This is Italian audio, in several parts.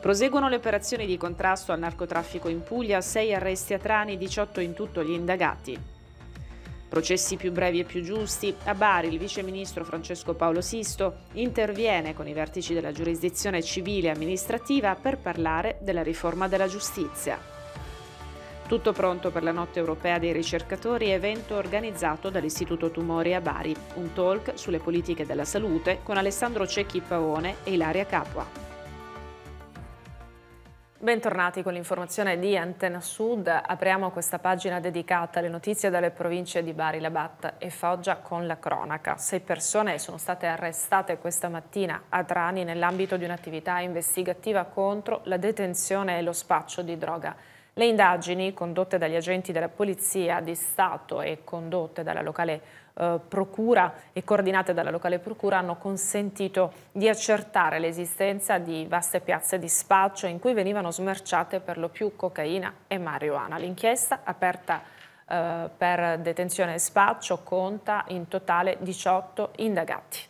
Proseguono le operazioni di contrasto al narcotraffico in Puglia, 6 arresti a Trani, 18 in tutto gli indagati. Processi più brevi e più giusti. A Bari il vice ministro Francesco Paolo Sisto interviene con i vertici della giurisdizione civile e amministrativa per parlare della riforma della giustizia. Tutto pronto per la Notte Europea dei Ricercatori, evento organizzato dall'Istituto Tumori a Bari, un talk sulle politiche della salute con Alessandro Cecchi Paone e Ilaria Capua. Bentornati con l'informazione di Antena Sud. Apriamo questa pagina dedicata alle notizie dalle province di Bari, Labat e Foggia con la cronaca. Sei persone sono state arrestate questa mattina a Trani nell'ambito di un'attività investigativa contro la detenzione e lo spaccio di droga le indagini condotte dagli agenti della Polizia di Stato e condotte dalla locale eh, Procura e coordinate dalla locale Procura hanno consentito di accertare l'esistenza di vaste piazze di spaccio in cui venivano smerciate per lo più cocaina e marijuana. L'inchiesta aperta eh, per detenzione e spaccio conta in totale 18 indagati.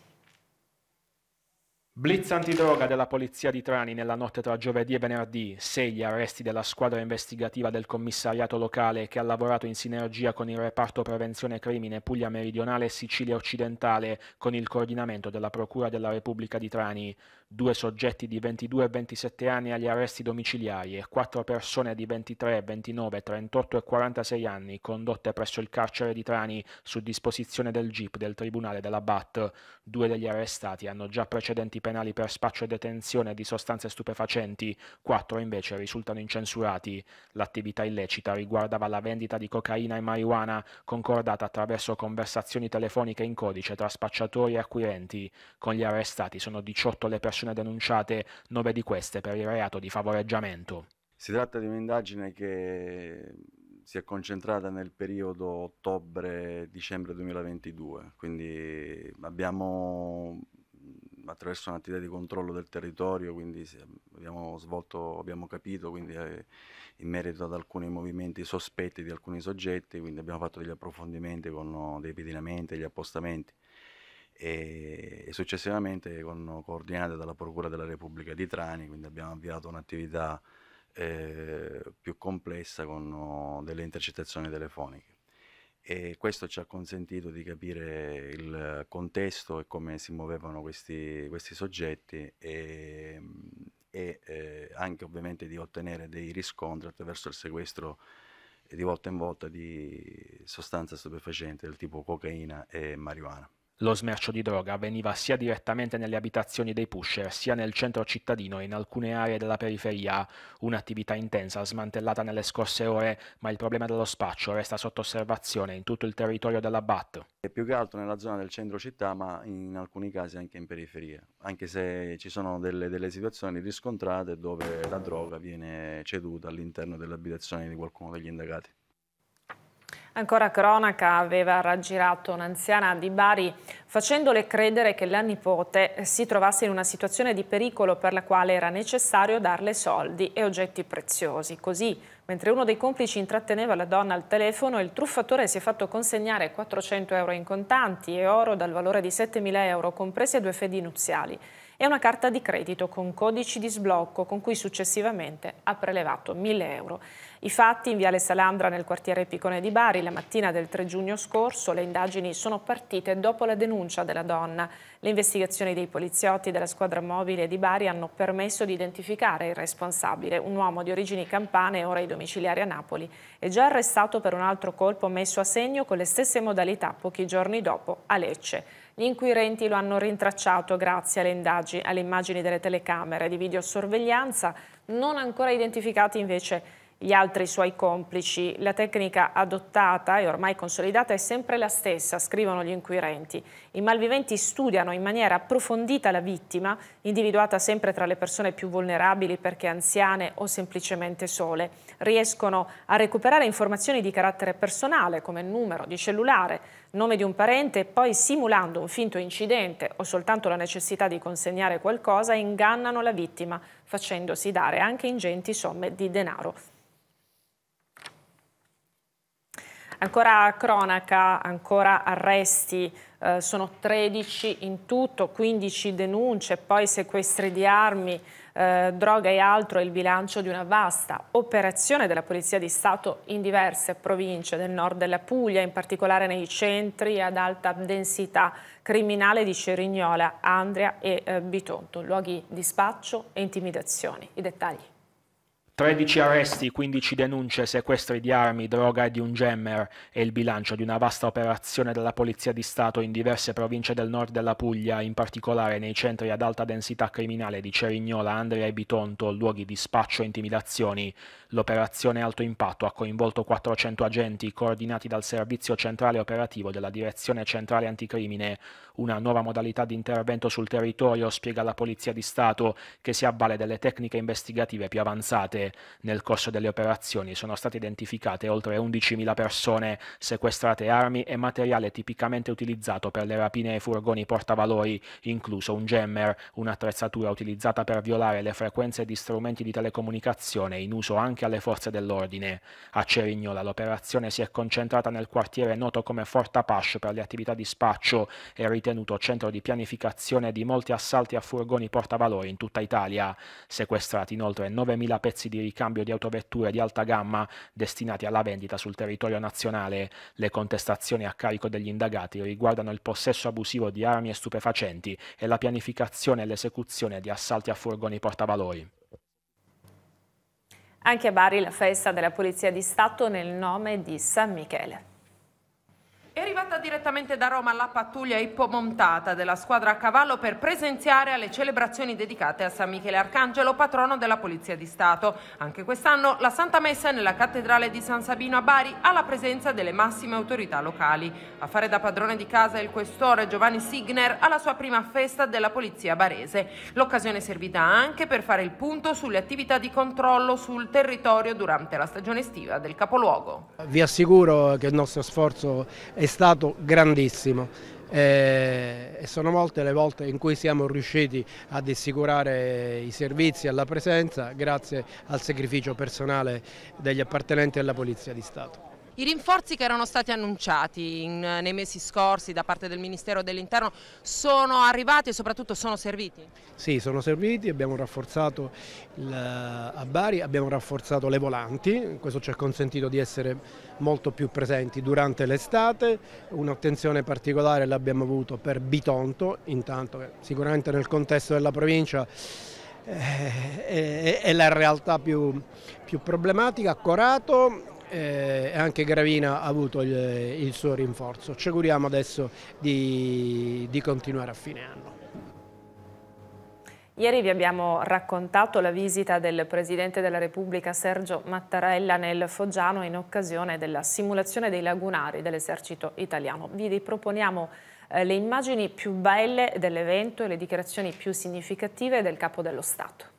Blitz antidroga della polizia di Trani nella notte tra giovedì e venerdì, sei gli arresti della squadra investigativa del commissariato locale che ha lavorato in sinergia con il reparto prevenzione crimine Puglia Meridionale e Sicilia Occidentale con il coordinamento della Procura della Repubblica di Trani due soggetti di 22 e 27 anni agli arresti domiciliari e quattro persone di 23, 29, 38 e 46 anni condotte presso il carcere di Trani su disposizione del GIP del Tribunale della BAT. Due degli arrestati hanno già precedenti penali per spaccio e detenzione di sostanze stupefacenti, quattro invece risultano incensurati. L'attività illecita riguardava la vendita di cocaina e marijuana concordata attraverso conversazioni telefoniche in codice tra spacciatori e acquirenti. Con gli arrestati sono 18 le persone sono denunciate nove di queste per il reato di favoreggiamento. Si tratta di un'indagine che si è concentrata nel periodo ottobre-dicembre 2022, quindi abbiamo attraverso un'attività di controllo del territorio, quindi abbiamo svolto, abbiamo capito quindi, eh, in merito ad alcuni movimenti sospetti di alcuni soggetti, quindi abbiamo fatto degli approfondimenti con eh, dei pedinamenti, degli appostamenti e, successivamente con, coordinate dalla Procura della Repubblica di Trani, quindi abbiamo avviato un'attività eh, più complessa con oh, delle intercettazioni telefoniche. E questo ci ha consentito di capire il contesto e come si muovevano questi, questi soggetti e, e eh, anche ovviamente di ottenere dei riscontri attraverso il sequestro di volta in volta di sostanze stupefacenti del tipo cocaina e marijuana. Lo smercio di droga avveniva sia direttamente nelle abitazioni dei pusher, sia nel centro cittadino e in alcune aree della periferia, un'attività intensa smantellata nelle scorse ore, ma il problema dello spaccio resta sotto osservazione in tutto il territorio della BAT. È più che altro nella zona del centro città, ma in alcuni casi anche in periferia, anche se ci sono delle, delle situazioni riscontrate dove la droga viene ceduta all'interno delle abitazioni di qualcuno degli indagati. Ancora cronaca aveva raggirato un'anziana di Bari facendole credere che la nipote si trovasse in una situazione di pericolo per la quale era necessario darle soldi e oggetti preziosi. Così, mentre uno dei complici intratteneva la donna al telefono, il truffatore si è fatto consegnare 400 euro in contanti e oro dal valore di 7.000 euro, comprese due fedi nuziali, e una carta di credito con codici di sblocco con cui successivamente ha prelevato 1.000 euro. I fatti in Viale Salandra nel quartiere Picone di Bari la mattina del 3 giugno scorso le indagini sono partite dopo la denuncia della donna. Le investigazioni dei poliziotti della squadra mobile di Bari hanno permesso di identificare il responsabile, un uomo di origini campane ora ai domiciliari a Napoli, È già arrestato per un altro colpo messo a segno con le stesse modalità pochi giorni dopo a Lecce. Gli inquirenti lo hanno rintracciato grazie alle indagini, alle immagini delle telecamere di videosorveglianza, non ancora identificati invece gli altri suoi complici. La tecnica adottata e ormai consolidata è sempre la stessa, scrivono gli inquirenti. I malviventi studiano in maniera approfondita la vittima, individuata sempre tra le persone più vulnerabili perché anziane o semplicemente sole. Riescono a recuperare informazioni di carattere personale, come numero di cellulare, nome di un parente e poi simulando un finto incidente o soltanto la necessità di consegnare qualcosa, ingannano la vittima, facendosi dare anche ingenti somme di denaro. Ancora cronaca, ancora arresti, eh, sono 13 in tutto, 15 denunce, poi sequestri di armi, eh, droga e altro il bilancio di una vasta operazione della Polizia di Stato in diverse province del nord della Puglia, in particolare nei centri ad alta densità criminale di Cerignola, Andria e eh, Bitonto, luoghi di spaccio e intimidazioni. I dettagli. 13 arresti, 15 denunce, sequestri di armi, droga e di un gemmer e il bilancio di una vasta operazione della Polizia di Stato in diverse province del nord della Puglia, in particolare nei centri ad alta densità criminale di Cerignola, Andria e Bitonto, luoghi di spaccio e intimidazioni. L'operazione Alto Impatto ha coinvolto 400 agenti coordinati dal Servizio Centrale Operativo della Direzione Centrale Anticrimine. Una nuova modalità di intervento sul territorio, spiega la Polizia di Stato, che si avvale delle tecniche investigative più avanzate nel corso delle operazioni. Sono state identificate oltre 11.000 persone sequestrate armi e materiale tipicamente utilizzato per le rapine ai furgoni portavalori, incluso un jammer, un'attrezzatura utilizzata per violare le frequenze di strumenti di telecomunicazione in uso anche alle forze dell'ordine. A Cerignola l'operazione si è concentrata nel quartiere noto come Fort Apache per le attività di spaccio e ritenuto centro di pianificazione di molti assalti a furgoni portavalori in tutta Italia. Sequestrati inoltre 9.000 pezzi di di ricambio di autovetture di alta gamma destinati alla vendita sul territorio nazionale. Le contestazioni a carico degli indagati riguardano il possesso abusivo di armi e stupefacenti e la pianificazione e l'esecuzione di assalti a furgoni portavalori. Anche a Bari la festa della Polizia di Stato nel nome di San Michele. È arrivata direttamente da Roma la pattuglia ippomontata della squadra a cavallo per presenziare alle celebrazioni dedicate a San Michele Arcangelo, patrono della Polizia di Stato. Anche quest'anno la Santa Messa è nella Cattedrale di San Sabino a Bari alla presenza delle massime autorità locali. A fare da padrone di casa il questore Giovanni Signer alla sua prima festa della Polizia barese. L'occasione è servita anche per fare il punto sulle attività di controllo sul territorio durante la stagione estiva del capoluogo. Vi assicuro che il nostro sforzo è è stato grandissimo eh, e sono molte le volte in cui siamo riusciti ad assicurare i servizi alla presenza grazie al sacrificio personale degli appartenenti alla Polizia di Stato. I rinforzi che erano stati annunciati in, nei mesi scorsi da parte del Ministero dell'Interno sono arrivati e soprattutto sono serviti? Sì, sono serviti, abbiamo rafforzato il, a Bari, abbiamo rafforzato le volanti, questo ci ha consentito di essere molto più presenti durante l'estate, un'attenzione particolare l'abbiamo avuto per Bitonto, intanto che sicuramente nel contesto della provincia eh, è, è, la realtà più, più problematica, Corato eh, e anche Gravina ha avuto il, il, suo rinforzo. Ci auguriamo adesso di, di continuare a fine anno. Ieri vi abbiamo raccontato la visita del Presidente della Repubblica Sergio Mattarella nel Foggiano in occasione della simulazione dei lagunari dell'esercito italiano. Vi riproponiamo eh, le immagini più belle dell'evento e le dichiarazioni più significative del Capo dello Stato.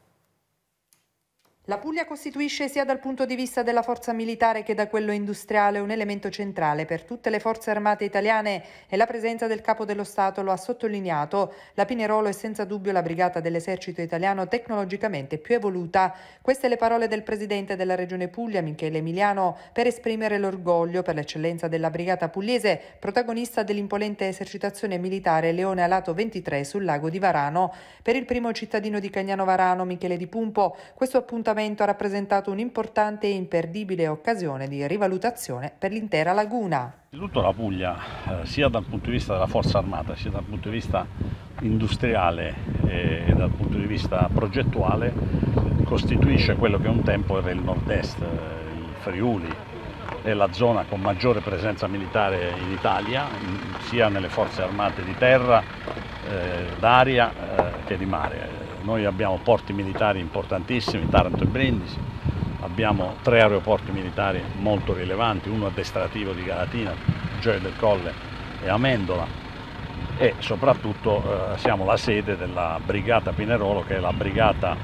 La Puglia costituisce sia dal punto di vista della forza militare che da quello industriale un elemento centrale per tutte le forze armate italiane e la presenza del capo dello Stato lo ha sottolineato. La Pinerolo è senza dubbio la brigata dell'esercito italiano tecnologicamente più evoluta. Queste le parole del presidente della regione Puglia, Michele Emiliano, per esprimere l'orgoglio per l'eccellenza della brigata pugliese, protagonista dell'imponente esercitazione militare Leone Alato 23 sul lago di Varano. Per il primo cittadino di Cagnano Varano, Michele Di Pumpo, questo appuntamento appuntamento ha rappresentato un'importante e imperdibile occasione di rivalutazione per l'intera laguna. Innanzitutto la Puglia, eh, sia dal punto di vista della forza armata, sia dal punto di vista industriale e, dal punto di vista progettuale, costituisce quello che un tempo era il nord-est, eh, il Friuli, è la zona con maggiore presenza militare in Italia, sia nelle forze armate di terra, eh, d'aria che di mare noi abbiamo porti militari importantissimi, Taranto e Brindisi, abbiamo tre aeroporti militari molto rilevanti, uno addestrativo di Galatina, Gioia del Colle e Amendola e soprattutto eh, siamo la sede della Brigata Pinerolo che è la brigata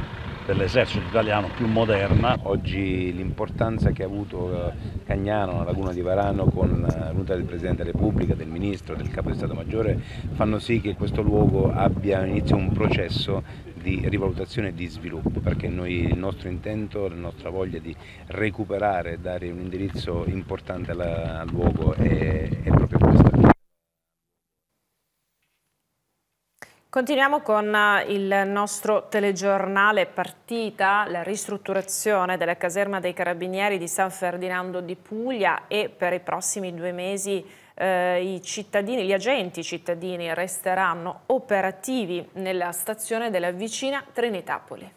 dell'esercito italiano più moderna. Oggi l'importanza che ha avuto eh, Cagnano, la Laguna di Varano con eh, l'unità del Presidente della Repubblica, del Ministro, del Capo di Stato Maggiore fanno sì che questo luogo abbia inizio un processo di rivalutazione e di sviluppo, perché noi, il nostro intento, la nostra voglia di recuperare, dare un indirizzo importante alla, al luogo è, è proprio questa. Continuiamo con eh, il nostro telegiornale partita, la ristrutturazione della caserma dei carabinieri di San Ferdinando di Puglia e per i prossimi due mesi eh, i cittadini, gli agenti cittadini resteranno operativi nella stazione della vicina Trinitapoli.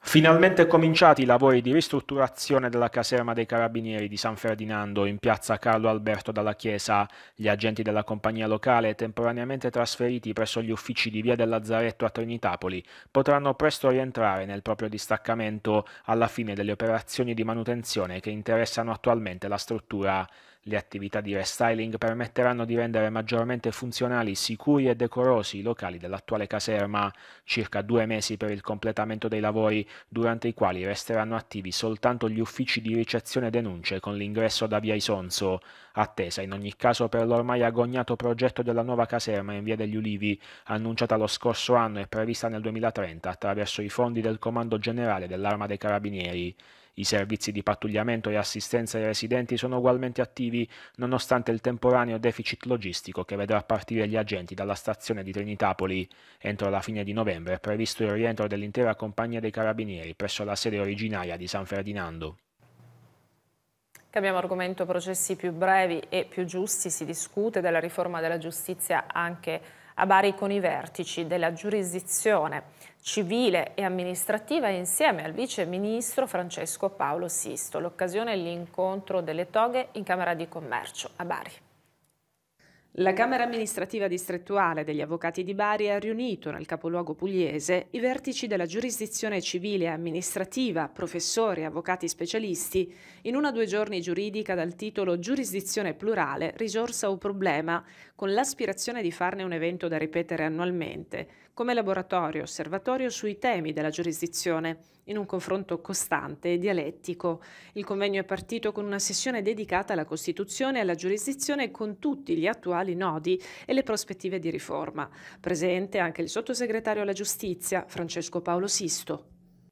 Finalmente cominciati i lavori di ristrutturazione della caserma dei Carabinieri di San Ferdinando in piazza Carlo Alberto dalla Chiesa. Gli agenti della compagnia locale, temporaneamente trasferiti presso gli uffici di via del Lazzaretto a Trinitapoli, potranno presto rientrare nel proprio distaccamento alla fine delle operazioni di manutenzione che interessano attualmente la struttura. Le attività di restyling permetteranno di rendere maggiormente funzionali, sicuri e decorosi i locali dell'attuale caserma, circa due mesi per il completamento dei lavori, durante i quali resteranno attivi soltanto gli uffici di ricezione denunce con l'ingresso da via Isonzo, attesa in ogni caso per l'ormai agognato progetto della nuova caserma in via degli Ulivi, annunciata lo scorso anno e prevista nel 2030 attraverso i fondi del Comando Generale dell'Arma dei Carabinieri. I servizi di pattugliamento e assistenza ai residenti sono ugualmente attivi nonostante il temporaneo deficit logistico che vedrà partire gli agenti dalla stazione di Trinitapoli. Entro la fine di novembre è previsto il rientro dell'intera compagnia dei carabinieri presso la sede originaria di San Ferdinando. Cambiamo argomento, processi più brevi e più giusti, si discute della riforma della giustizia anche a Bari con i vertici della giurisdizione civile e amministrativa insieme al vice ministro Francesco Paolo Sisto. L'occasione è l'incontro delle toghe in Camera di Commercio a Bari. La Camera amministrativa distrettuale degli avvocati di Bari ha riunito nel capoluogo pugliese i vertici della giurisdizione civile e amministrativa, professori e avvocati specialisti, in una due giorni giuridica dal titolo Giurisdizione plurale, risorsa o problema, con l'aspirazione di farne un evento da ripetere annualmente, come laboratorio osservatorio sui temi della giurisdizione, in un confronto costante e dialettico. Il convegno è partito con una sessione dedicata alla Costituzione e alla giurisdizione con tutti gli attuali nodi e le prospettive di riforma. Presente anche il sottosegretario alla giustizia, Francesco Paolo Sisto.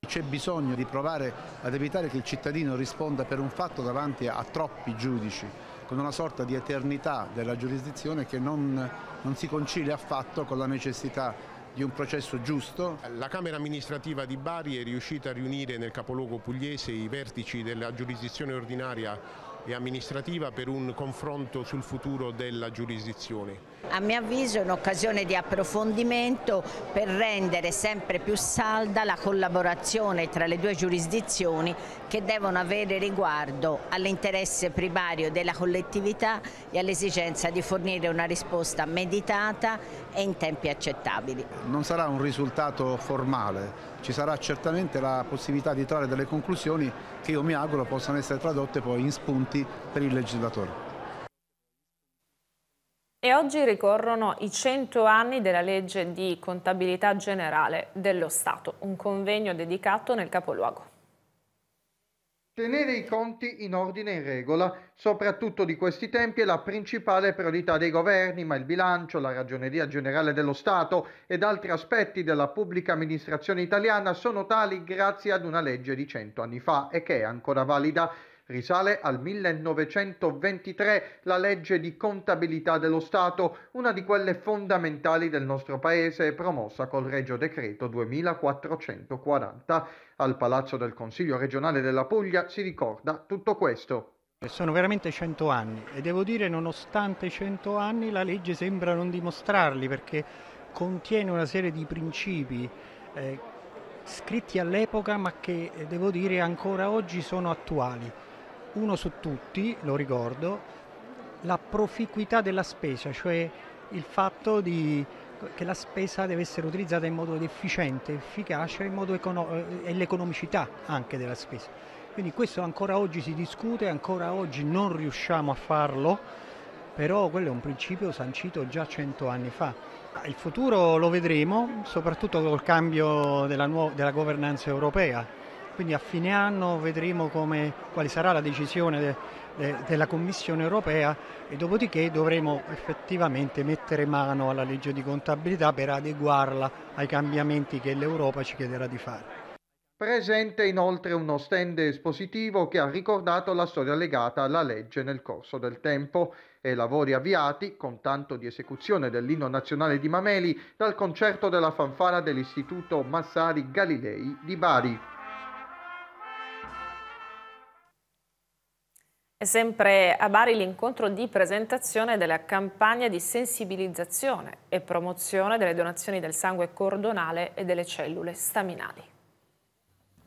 C'è bisogno di provare ad evitare che il cittadino risponda per un fatto davanti a troppi giudici, con una sorta di eternità della giurisdizione che non, non si concilia affatto con la necessità di un processo giusto. La Camera amministrativa di Bari è riuscita a riunire nel capoluogo pugliese i vertici della giurisdizione ordinaria e amministrativa per un confronto sul futuro della giurisdizione. A mio avviso è un'occasione di approfondimento per rendere sempre più salda la collaborazione tra le due giurisdizioni che devono avere riguardo all'interesse primario della collettività e all'esigenza di fornire una risposta meditata e in tempi accettabili. Non sarà un risultato formale, ci sarà certamente la possibilità di trarre delle conclusioni che io mi auguro possano essere tradotte poi in spunti per il legislatore. E oggi ricorrono i 100 anni della legge di contabilità generale dello Stato, un convegno dedicato nel capoluogo. Tenere i conti in ordine e in regola, soprattutto di questi tempi, è la principale priorità dei governi, ma il bilancio, la ragioneria generale dello Stato ed altri aspetti della pubblica amministrazione italiana sono tali grazie ad una legge di 100 anni fa e che è ancora valida. Risale al 1923 la legge di contabilità dello Stato, una di quelle fondamentali del nostro paese, promossa col Regio Decreto 2440. Al Palazzo del Consiglio regionale della Puglia si ricorda tutto questo. Sono veramente 100 anni e devo dire nonostante 100 anni la legge sembra non dimostrarli perché contiene una serie di principi eh, scritti all'epoca ma che eh, devo dire ancora oggi sono attuali uno su tutti, lo ricordo, la proficuità della spesa, cioè il fatto di, che la spesa deve essere utilizzata in modo efficiente, efficace in modo econo- eh, e l'economicità anche della spesa. Quindi questo ancora oggi si discute, ancora oggi non riusciamo a farlo, però quello è un principio sancito già cento anni fa. Il futuro lo vedremo, soprattutto col cambio della, nuova, della governanza europea quindi a fine anno vedremo come, quale sarà la decisione de, de, della Commissione europea e dopodiché dovremo effettivamente mettere mano alla legge di contabilità per adeguarla ai cambiamenti che l'Europa ci chiederà di fare. Presente inoltre uno stand espositivo che ha ricordato la storia legata alla legge nel corso del tempo e lavori avviati con tanto di esecuzione dell'inno nazionale di Mameli dal concerto della fanfara dell'Istituto Massari Galilei di Bari. È sempre a Bari l'incontro di presentazione della campagna di sensibilizzazione e promozione delle donazioni del sangue cordonale e delle cellule staminali.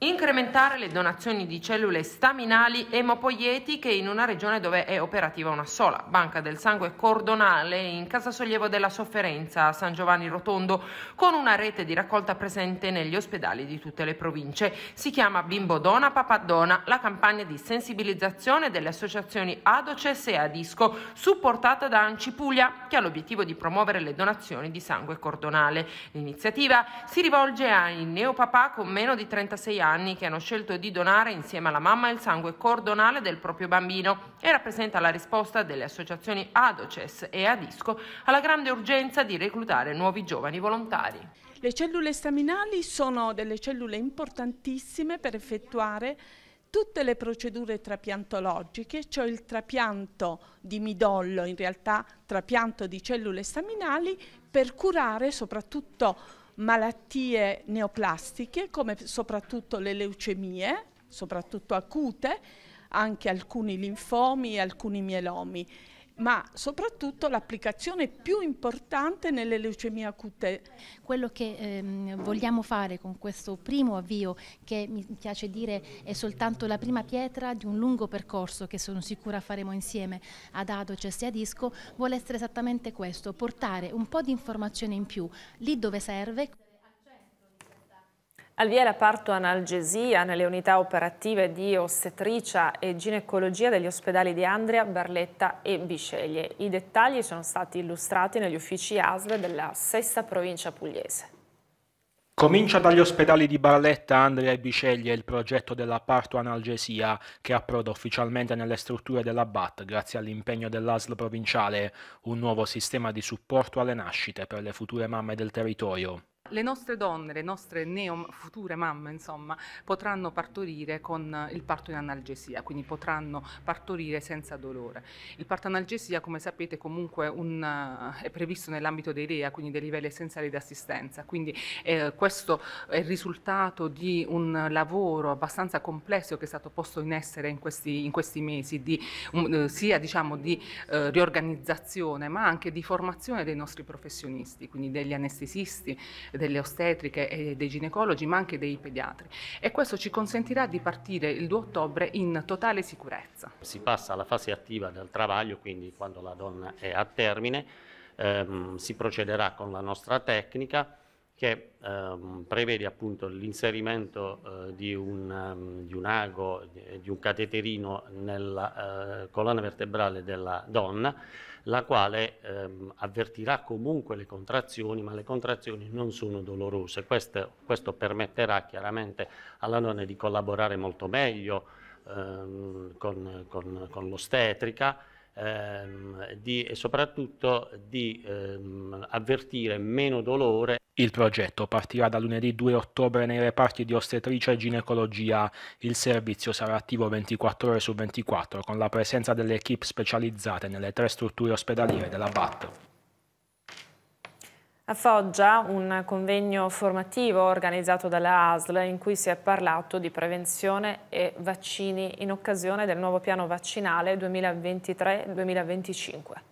Incrementare le donazioni di cellule staminali emopoietiche in una regione dove è operativa una sola. Banca del sangue cordonale in Casa Sollievo della Sofferenza a San Giovanni Rotondo con una rete di raccolta presente negli ospedali di tutte le province. Si chiama Bimbo Dona Papadona, la campagna di sensibilizzazione delle associazioni ADOCES e ADISCO supportata da Anci Puglia che ha l'obiettivo di promuovere le donazioni di sangue cordonale. L'iniziativa si rivolge ai neopapà con meno di 36 anni anni che hanno scelto di donare insieme alla mamma il sangue cordonale del proprio bambino e rappresenta la risposta delle associazioni ADOCES e ADISCO alla grande urgenza di reclutare nuovi giovani volontari. Le cellule staminali sono delle cellule importantissime per effettuare tutte le procedure trapiantologiche, cioè il trapianto di midollo, in realtà trapianto di cellule staminali, per curare soprattutto malattie neoplastiche come soprattutto le leucemie, soprattutto acute, anche alcuni linfomi e alcuni mielomi ma soprattutto l'applicazione più importante nelle leucemie acute. Quello che ehm, vogliamo fare con questo primo avvio, che mi piace dire è soltanto la prima pietra di un lungo percorso che sono sicura faremo insieme ad Adocess e a Disco, vuole essere esattamente questo, portare un po' di informazione in più lì dove serve. Al via reparto analgesia nelle unità operative di ostetricia e ginecologia degli ospedali di Andria, Barletta e Bisceglie. I dettagli sono stati illustrati negli uffici ASL della sesta provincia pugliese. Comincia dagli ospedali di Barletta, Andrea e Biceglie il progetto della partoanalgesia che approda ufficialmente nelle strutture della BAT grazie all'impegno dell'ASL provinciale, un nuovo sistema di supporto alle nascite per le future mamme del territorio. Le nostre donne, le nostre neo future mamme, insomma, potranno partorire con il parto in analgesia, quindi potranno partorire senza dolore. Il parto in analgesia, come sapete, comunque un, eh, è previsto nell'ambito dei REA, quindi dei livelli essenziali di assistenza. Quindi eh, questo è il risultato di un lavoro abbastanza complesso che è stato posto in essere in questi, in questi mesi, di, um, sia diciamo, di eh, riorganizzazione ma anche di formazione dei nostri professionisti, quindi degli anestesisti, delle ostetriche e dei ginecologi, ma anche dei pediatri. E questo ci consentirà di partire il 2 ottobre in totale sicurezza. Si passa alla fase attiva del travaglio, quindi quando la donna è a termine, ehm, si procederà con la nostra tecnica che ehm, prevede appunto l'inserimento eh, di, um, di, un, ago di, di un cateterino nella eh, colonna vertebrale della donna la quale ehm, avvertirà comunque le contrazioni, ma le contrazioni non sono dolorose. Questo, questo permetterà chiaramente alla nonna di collaborare molto meglio ehm, con, con, con l'ostetrica ehm, di, e soprattutto di ehm, avvertire meno dolore. Il progetto partirà da lunedì 2 ottobre nei reparti di ostetricia e ginecologia. Il servizio sarà attivo 24 ore su 24 con la presenza delle equip specializzate nelle tre strutture ospedaliere della BAT. A Foggia un convegno formativo organizzato dalla ASL in cui si è parlato di prevenzione e vaccini in occasione del nuovo piano vaccinale 2023-2025.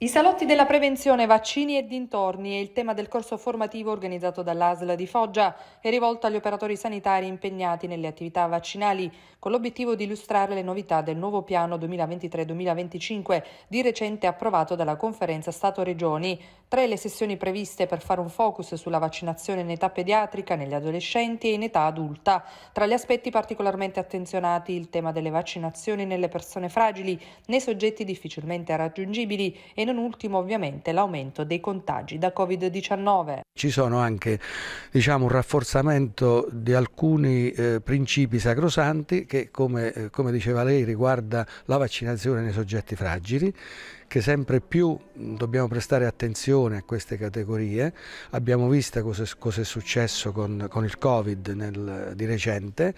I salotti della prevenzione, vaccini e dintorni è il tema del corso formativo organizzato dall'ASL di Foggia e rivolto agli operatori sanitari impegnati nelle attività vaccinali, con l'obiettivo di illustrare le novità del nuovo piano 2023-2025 di recente approvato dalla Conferenza Stato-Regioni. Tra le sessioni previste per fare un focus sulla vaccinazione in età pediatrica, negli adolescenti e in età adulta. Tra gli aspetti particolarmente attenzionati il tema delle vaccinazioni nelle persone fragili, nei soggetti difficilmente raggiungibili e non ultimo ovviamente l'aumento dei contagi da Covid-19. Ci sono anche diciamo, un rafforzamento di alcuni eh, principi sacrosanti che, come, eh, come diceva lei, riguarda la vaccinazione nei soggetti fragili che sempre più dobbiamo prestare attenzione a queste categorie. Abbiamo visto cosa, cosa è successo con, con il Covid nel, di recente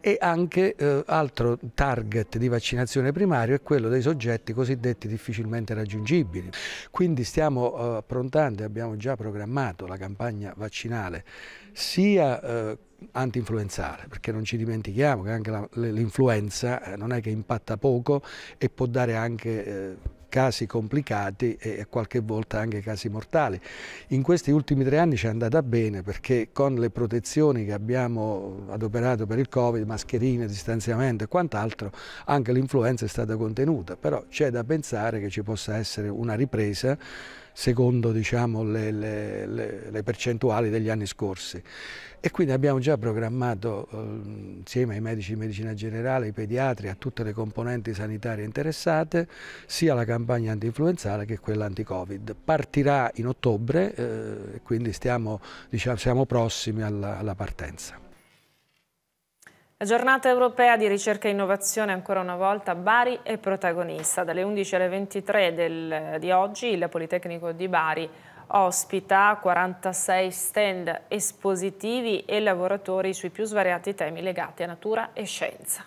e anche eh, altro target di vaccinazione primario è quello dei soggetti cosiddetti difficilmente raggiungibili. Quindi stiamo eh, approntando e abbiamo già programmato la campagna vaccinale sia eh, anti-influenzale, perché non ci dimentichiamo che anche l'influenza eh, non è che impatta poco e può dare anche eh, casi complicati e qualche volta anche casi mortali. In questi ultimi tre anni ci è andata bene perché con le protezioni che abbiamo adoperato per il Covid, mascherine, distanziamento e quant'altro, anche l'influenza è stata contenuta, però c'è da pensare che ci possa essere una ripresa secondo diciamo, le, le, le, percentuali degli anni scorsi. E quindi abbiamo già programmato eh, insieme ai medici di medicina generale, ai pediatri, a tutte le componenti sanitarie interessate, sia la campagna anti-influenzale che quella anti-Covid. Partirà in ottobre, eh, quindi stiamo, diciamo, siamo prossimi alla, alla partenza. La giornata europea di ricerca e innovazione ancora una volta Bari è protagonista. Dalle 11 alle 23 del, di oggi il Politecnico di Bari ospita 46 stand espositivi e lavoratori sui più svariati temi legati a natura e scienza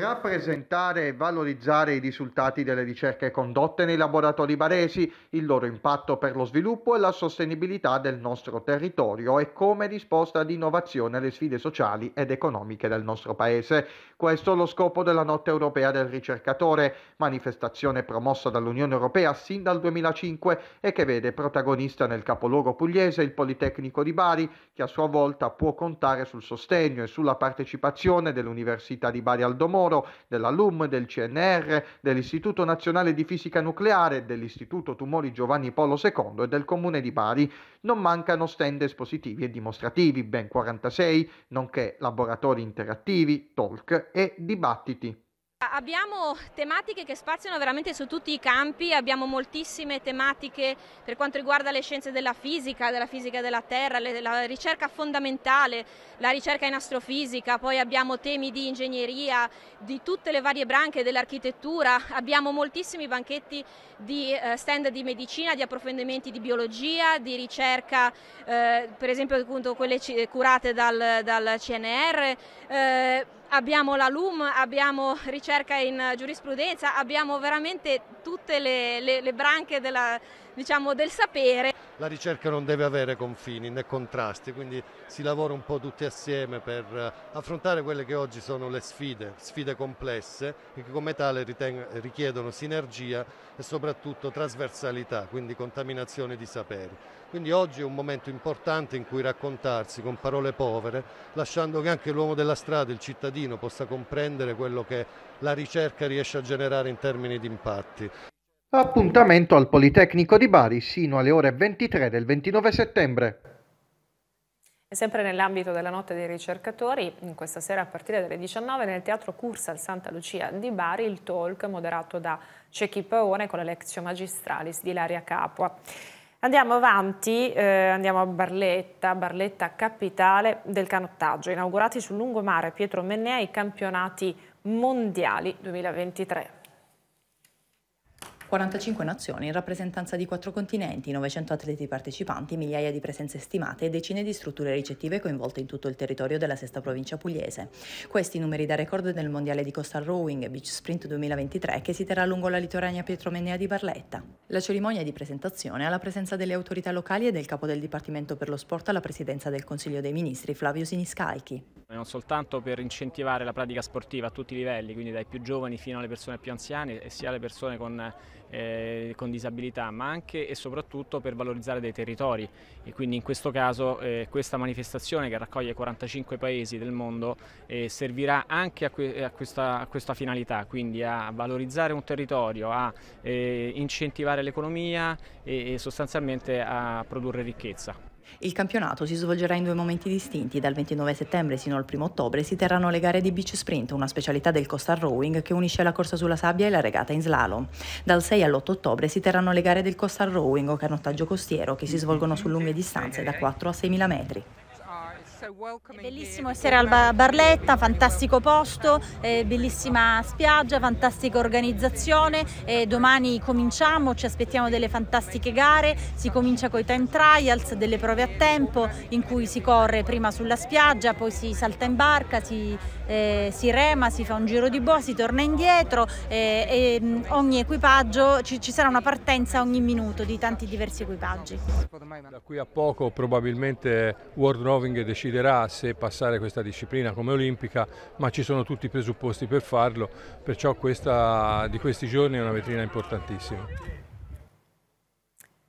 rappresentare e valorizzare i risultati delle ricerche condotte nei laboratori baresi, il loro impatto per lo sviluppo e la sostenibilità del nostro territorio e come risposta ad innovazione alle sfide sociali ed economiche del nostro paese. Questo è lo scopo della Notte Europea del Ricercatore, manifestazione promossa dall'Unione Europea sin dal 2005 e che vede protagonista nel capoluogo pugliese il Politecnico di Bari, che a sua volta può contare sul sostegno e sulla partecipazione dell'Università di Bari al Domone della LUM, del CNR, dell'Istituto Nazionale di Fisica Nucleare, dell'Istituto Tumori Giovanni Polo II e del Comune di Bari. Non mancano stand espositivi e dimostrativi, ben 46, nonché laboratori interattivi, talk e dibattiti. Abbiamo tematiche che spaziano veramente su tutti i campi, abbiamo moltissime tematiche per quanto riguarda le scienze della fisica, della fisica della Terra, la ricerca fondamentale, la ricerca in astrofisica, poi abbiamo temi di ingegneria, di tutte le varie branche dell'architettura, abbiamo moltissimi banchetti di eh, stand di medicina, di approfondimenti di biologia, di ricerca, eh, per esempio appunto, quelle curate dal, dal CNR. Eh, abbiamo la LUM, abbiamo ricerca in eh, giurisprudenza, abbiamo veramente tutte le, le, le branche della, diciamo, del sapere. La ricerca non deve avere confini né contrasti, quindi si lavora un po' tutti assieme per eh, affrontare quelle che oggi sono le sfide, sfide complesse e che come tale richiedono sinergia e soprattutto trasversalità, quindi contaminazione di saperi. Quindi oggi è un momento importante in cui raccontarsi con parole povere, lasciando che anche l'uomo della strada, il cittadino, possa comprendere quello che la ricerca riesce a generare in termini di impatti. Appuntamento al Politecnico di Bari sino alle ore 23 del 29 settembre. E sempre nell'ambito della notte dei ricercatori, questa sera a partire dalle 19 nel teatro Cursa al Santa Lucia di Bari il talk moderato da Cecchi Paone con la Lectio Magistralis di Laria Capua. Andiamo avanti, eh, andiamo a Barletta, Barletta capitale del canottaggio, inaugurati sul lungomare Pietro Mennea i campionati mondiali 2023. 45 nazioni in rappresentanza di 4 continenti, 900 atleti partecipanti, migliaia di presenze stimate e decine di strutture ricettive coinvolte in tutto il territorio della sesta provincia pugliese. Questi numeri da record del Mondiale di coastal Rowing Beach Sprint 2023 che si terrà lungo la litoranea pietromennea di Barletta. La cerimonia di presentazione ha la presenza delle autorità locali e del capo del Dipartimento per lo Sport alla presidenza del Consiglio dei Ministri Flavio Siniscalchi non soltanto per incentivare la pratica sportiva a tutti i livelli, quindi dai più giovani fino alle persone più anziane e sia alle persone con eh, con disabilità, ma anche e soprattutto per valorizzare dei territori e quindi in questo caso eh, questa manifestazione che raccoglie 45 paesi del mondo eh, servirà anche a, que a, questa, a, questa, finalità, quindi a valorizzare un territorio, a eh, incentivare l'economia e, e sostanzialmente a produrre ricchezza. Il campionato si svolgerà in due momenti distinti. Dal 29 settembre sino al 1 ottobre si terranno le gare di beach sprint, una specialità del Costa Rowing che unisce la corsa sulla sabbia e la regata in slalom. Dal 6 all'8 ottobre si terranno le gare del Costa Rowing o canottaggio costiero che si svolgono su lunghe distanze da 4 a 6.000 metri bellissimo essere al Barletta, fantastico posto, eh, bellissima spiaggia, fantastica organizzazione. Eh, domani cominciamo, ci aspettiamo delle fantastiche gare. Si comincia con i time trials, delle prove a tempo in cui si corre prima sulla spiaggia, poi si salta in barca, si eh, si rema, si fa un giro di boa, si torna indietro eh, e mm, ogni equipaggio ci, ci, sarà una partenza ogni minuto di tanti diversi equipaggi. Da qui a poco probabilmente World Roving deciderà se passare questa disciplina come olimpica, ma ci sono tutti i presupposti per farlo, perciò questa, di questi giorni è una vetrina importantissima.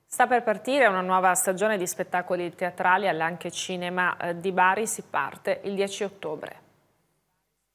Sta per partire una nuova stagione di spettacoli teatrali all'Anche Cinema eh, di Bari, si parte il 10 ottobre.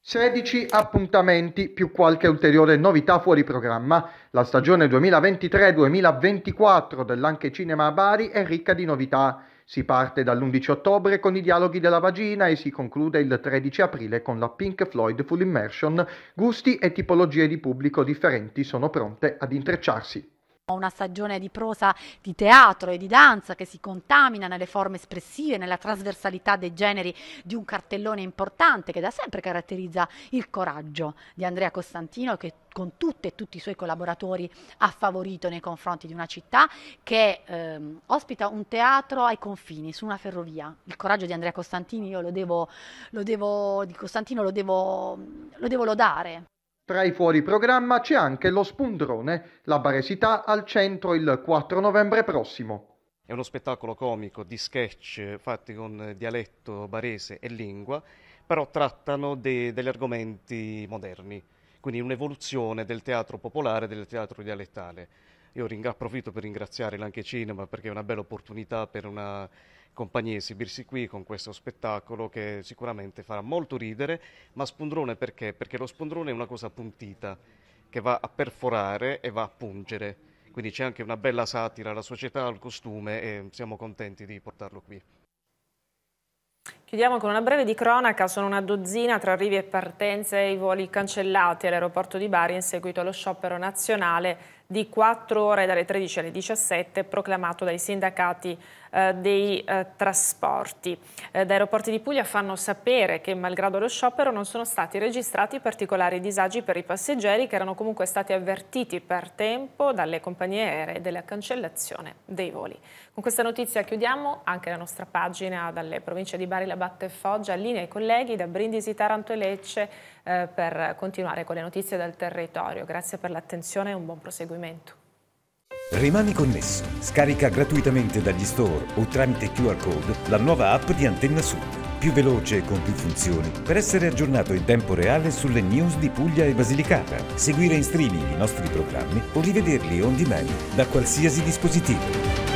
16 appuntamenti più qualche ulteriore novità fuori programma. La stagione 2023-2024 dell'Anche Cinema a Bari è ricca di novità. Si parte dall'11 ottobre con i dialoghi della vagina e si conclude il 13 aprile con la Pink Floyd Full Immersion. Gusti e tipologie di pubblico differenti sono pronte ad intrecciarsi una stagione di prosa di teatro e di danza che si contamina nelle forme espressive, nella trasversalità dei generi di un cartellone importante che da sempre caratterizza il coraggio di Andrea Costantino che con tutte e tutti i suoi collaboratori ha favorito nei confronti di una città che ehm, ospita un teatro ai confini, su una ferrovia. Il coraggio di Andrea Costantino io lo devo, lo devo, di Costantino lo devo, lo devo lodare. Tra i fuori programma c'è anche lo Spundrone, la Baresità al centro il 4 novembre prossimo. È uno spettacolo comico di sketch eh, fatti con eh, dialetto barese e lingua, però trattano de- degli argomenti moderni, quindi un'evoluzione del teatro popolare, del teatro dialettale. Io ringa- approfitto per ringraziare anche Cinema perché è una bella opportunità per una compagnia esibirsi qui con questo spettacolo che sicuramente farà molto ridere, ma spundrone perché? Perché lo spundrone è una cosa appuntita che va a perforare e va a pungere. Quindi c'è anche una bella satira alla società, al costume e siamo contenti di portarlo qui. Chiudiamo con una breve di cronaca, sono una dozzina tra arrivi e partenze e i voli cancellati all'aeroporto di Bari in seguito allo sciopero nazionale di 4 ore dalle 13 alle 17 proclamato dai sindacati eh, dei eh, trasporti. Eh, da aeroporti di Puglia fanno sapere che malgrado lo sciopero non sono stati registrati particolari disagi per i passeggeri che erano comunque stati avvertiti per tempo dalle compagnie aeree della cancellazione dei voli. Con questa notizia chiudiamo anche la nostra pagina dalle province di Bari la Batte Foggia, linea ai colleghi da Brindisi, Taranto e Lecce eh, per continuare con le notizie dal territorio. Grazie per l'attenzione e un buon proseguimento. Rimani connesso. Scarica gratuitamente dagli store o tramite QR code la nuova app di Antenna Sud più veloce e con più funzioni per essere aggiornato in tempo reale sulle news di Puglia e Basilicata, seguire in streaming i nostri programmi o rivederli on demand da qualsiasi dispositivo.